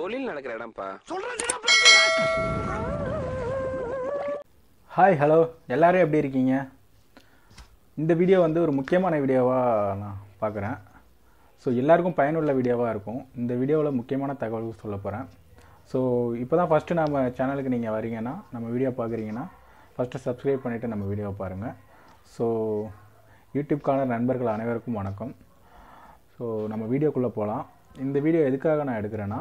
தொழில் நடக்கிற இடம்ப்பா hi hello எல்லாரும் எப்படி இருக்கீங்க இந்த வீடியோ வந்து ஒரு முக்கியமான வீடியோவாக நான் பார்க்குறேன் ஸோ எல்லாருக்கும் பயனுள்ள வீடியோவாக இருக்கும் இந்த வீடியோவில் முக்கியமான தகவல்கள் சொல்ல போகிறேன் ஸோ இப்போ தான் ஃபஸ்ட்டு நம்ம சேனலுக்கு நீங்கள் வரீங்கன்னா நம்ம வீடியோ பார்க்குறீங்கன்னா ஃபஸ்ட்டு சப்ஸ்கிரைப் பண்ணிவிட்டு நம்ம வீடியோவை பாருங்கள் ஸோ யூடியூப்கான நண்பர்கள் அனைவருக்கும் வணக்கம் ஸோ நம்ம வீடியோக்குள்ளே போகலாம் இந்த வீடியோ எதுக்காக நான் எடுக்கிறேன்னா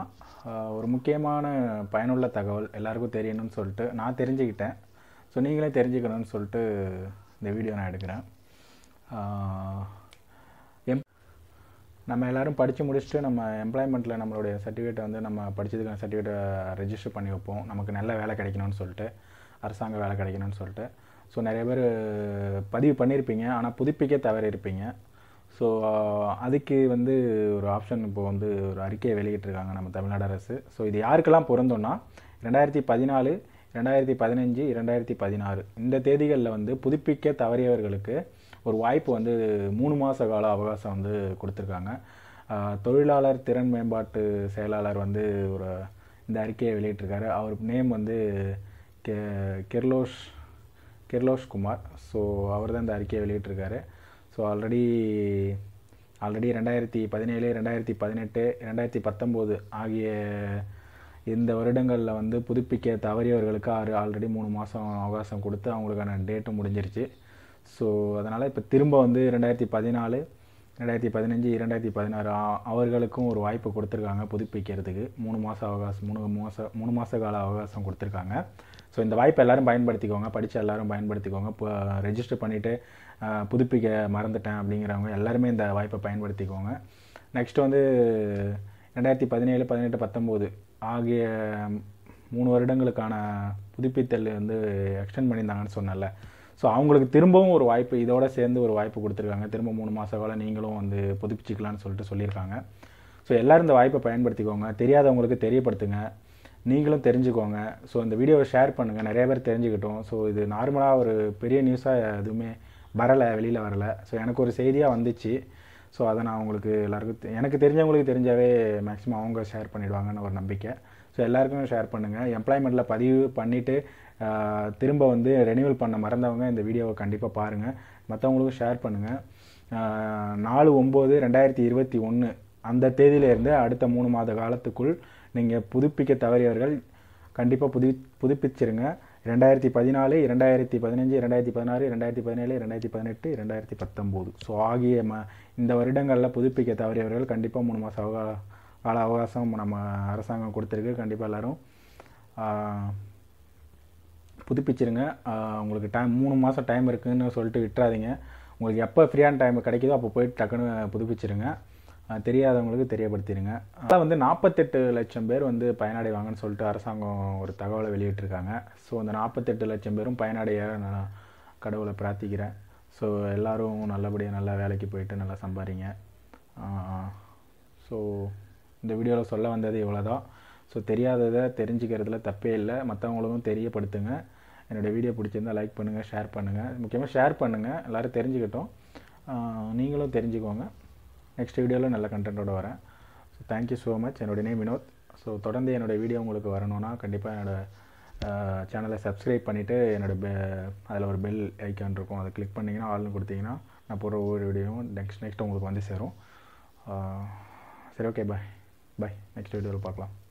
ஒரு முக்கியமான பயனுள்ள தகவல் எல்லாருக்கும் தெரியணும்னு சொல்லிட்டு நான் தெரிஞ்சுக்கிட்டேன் ஸோ நீங்களே தெரிஞ்சுக்கணும்னு சொல்லிட்டு இந்த வீடியோ நான் எடுக்கிறேன் எம் நம்ம எல்லோரும் படித்து முடிச்சுட்டு நம்ம எம்ப்ளாய்மெண்ட்டில் நம்மளுடைய சர்டிஃபிகேட்டை வந்து நம்ம படித்ததுக்கான சர்டிஃபிகேட்டை ரெஜிஸ்டர் பண்ணி வைப்போம் நமக்கு நல்ல வேலை கிடைக்கணும்னு சொல்லிட்டு அரசாங்க வேலை கிடைக்கணும்னு சொல்லிட்டு ஸோ நிறைய பேர் பதிவு பண்ணியிருப்பீங்க ஆனால் புதுப்பிக்க இருப்பீங்க ஸோ அதுக்கு வந்து ஒரு ஆப்ஷன் இப்போ வந்து ஒரு அறிக்கையை வெளியிட்டிருக்காங்க நம்ம தமிழ்நாடு அரசு ஸோ இது யாருக்கெல்லாம் பிறந்தோன்னா ரெண்டாயிரத்தி பதினாலு ரெண்டாயிரத்தி பதினஞ்சு ரெண்டாயிரத்தி பதினாறு இந்த தேதிகளில் வந்து புதுப்பிக்க தவறியவர்களுக்கு ஒரு வாய்ப்பு வந்து மூணு மாத கால அவகாசம் வந்து கொடுத்துருக்காங்க தொழிலாளர் திறன் மேம்பாட்டு செயலாளர் வந்து ஒரு இந்த அறிக்கையை வெளியிட்டிருக்காரு அவர் நேம் வந்து கெ கெர்லோஷ் கெர்லோஷ் குமார் ஸோ அவர் தான் இந்த அறிக்கையை வெளியிட்டிருக்காரு ஸோ ஆல்ரெடி ஆல்ரெடி ரெண்டாயிரத்தி பதினேழு ரெண்டாயிரத்தி பதினெட்டு ரெண்டாயிரத்தி பத்தொம்போது ஆகிய இந்த வருடங்களில் வந்து புதுப்பிக்க தவறியவர்களுக்கு ஆறு ஆல்ரெடி மூணு மாதம் அவகாசம் கொடுத்து அவங்களுக்கான டேட்டு முடிஞ்சிருச்சு ஸோ அதனால் இப்போ திரும்ப வந்து ரெண்டாயிரத்தி பதினாலு ரெண்டாயிரத்தி பதினஞ்சு இரண்டாயிரத்தி பதினாறு அவர்களுக்கும் ஒரு வாய்ப்பு கொடுத்துருக்காங்க புதுப்பிக்கிறதுக்கு மூணு மாதம் அவகாசம் மூணு மாத மூணு மாத கால அவகாசம் கொடுத்துருக்காங்க ஸோ இந்த வாய்ப்பை எல்லோரும் பயன்படுத்திக்கோங்க படித்த எல்லோரும் பயன்படுத்திக்கோங்க இப்போ ரெஜிஸ்டர் பண்ணிவிட்டு புதுப்பிக்க மறந்துட்டேன் அப்படிங்கிறவங்க எல்லாருமே இந்த வாய்ப்பை பயன்படுத்திக்கோங்க நெக்ஸ்ட் வந்து ரெண்டாயிரத்தி பதினேழு பதினெட்டு பத்தொம்போது ஆகிய மூணு வருடங்களுக்கான புதுப்பித்தல் வந்து எக்ஸ்டெண்ட் பண்ணியிருந்தாங்கன்னு சொன்னல ஸோ அவங்களுக்கு திரும்பவும் ஒரு வாய்ப்பு இதோட சேர்ந்து ஒரு வாய்ப்பு கொடுத்துருக்காங்க திரும்ப மூணு மாத காலம் நீங்களும் வந்து புதுப்பிச்சிக்கலான்னு சொல்லிட்டு சொல்லியிருக்காங்க ஸோ எல்லோரும் இந்த வாய்ப்பை பயன்படுத்திக்கோங்க தெரியாதவங்களுக்கு தெரியப்படுத்துங்க நீங்களும் தெரிஞ்சுக்கோங்க ஸோ இந்த வீடியோவை ஷேர் பண்ணுங்கள் நிறைய பேர் தெரிஞ்சுக்கிட்டோம் ஸோ இது நார்மலாக ஒரு பெரிய நியூஸாக எதுவுமே வரலை வெளியில் வரலை ஸோ எனக்கு ஒரு செய்தியாக வந்துச்சு ஸோ அதை நான் உங்களுக்கு எல்லாருக்கும் எனக்கு தெரிஞ்சவங்களுக்கு தெரிஞ்சாவே மேக்ஸிமம் அவங்க ஷேர் பண்ணிவிடுவாங்கன்னு ஒரு நம்பிக்கை ஸோ எல்லாருக்குமே ஷேர் பண்ணுங்கள் எம்ப்ளாய்மெண்ட்டில் பதிவு பண்ணிவிட்டு திரும்ப வந்து ரெனியூவல் பண்ண மறந்தவங்க இந்த வீடியோவை கண்டிப்பாக பாருங்கள் மற்றவங்களுக்கும் ஷேர் பண்ணுங்கள் நாலு ஒம்பது ரெண்டாயிரத்தி இருபத்தி ஒன்று அந்த தேதியிலேருந்து அடுத்த மூணு மாத காலத்துக்குள் நீங்கள் புதுப்பிக்க தவறியவர்கள் கண்டிப்பாக புது புதுப்பிச்சிருங்க ரெண்டாயிரத்தி பதினாலு இரண்டாயிரத்தி பதினஞ்சு இரண்டாயிரத்தி பதினாறு இரண்டாயிரத்தி பதினேழு ரெண்டாயிரத்தி பதினெட்டு இரண்டாயிரத்தி பத்தொம்போது ஸோ ஆகிய ம இந்த வருடங்களில் புதுப்பிக்க தவறியவர்கள் கண்டிப்பாக மூணு மாதம் அவகா கால அவகாசம் நம்ம அரசாங்கம் கொடுத்துருக்கு கண்டிப்பாக எல்லோரும் புதுப்பிச்சிருங்க உங்களுக்கு டைம் மூணு மாதம் டைம் இருக்குதுன்னு சொல்லிட்டு விட்டுறாதீங்க உங்களுக்கு எப்போ ஃப்ரீயான டைம் கிடைக்குதோ அப்போ போயிட்டு டக்குன்னு புதுப்பிச்சிருங்க தெரியாதவங்களுக்கு தெரியப்படுத்திடுங்க அதான் வந்து நாற்பத்தெட்டு லட்சம் பேர் வந்து பயனடைவாங்கன்னு சொல்லிட்டு அரசாங்கம் ஒரு தகவலை வெளியிட்டிருக்காங்க ஸோ அந்த நாற்பத்தெட்டு லட்சம் பேரும் பயனடைய நான் கடவுளை பிரார்த்திக்கிறேன் ஸோ எல்லோரும் நல்லபடியாக நல்லா வேலைக்கு போயிட்டு நல்லா சம்பாதிங்க ஸோ இந்த வீடியோவில் சொல்ல வந்தது இவ்வளோதான் ஸோ தெரியாததை தெரிஞ்சுக்கிறதுல தப்பே இல்லை மற்றவங்களுக்கும் தெரியப்படுத்துங்க என்னோடய வீடியோ பிடிச்சிருந்தால் லைக் பண்ணுங்கள் ஷேர் பண்ணுங்கள் முக்கியமாக ஷேர் பண்ணுங்கள் எல்லோரும் தெரிஞ்சுக்கிட்டோம் நீங்களும் தெரிஞ்சுக்கோங்க நெக்ஸ்ட் வீடியோவில் நல்ல கண்டென்ட்டோடு வரேன் ஸோ தேங்க்யூ ஸோ மச் என்னுடைய நேம் வினோத் ஸோ தொடர்ந்து என்னோடய வீடியோ உங்களுக்கு வரணும்னா கண்டிப்பாக என்னோடய சேனலை சப்ஸ்கிரைப் பண்ணிவிட்டு என்னோடய அதில் ஒரு பெல் ஐக்கான் இருக்கும் அதை கிளிக் பண்ணிங்கன்னா ஆள்னு கொடுத்தீங்கன்னா நான் போடுற ஒவ்வொரு வீடியோவும் நெக்ஸ்ட் நெக்ஸ்ட் உங்களுக்கு வந்து சேரும் சரி ஓகே பாய் பாய் நெக்ஸ்ட் வீடியோவில் பார்க்கலாம்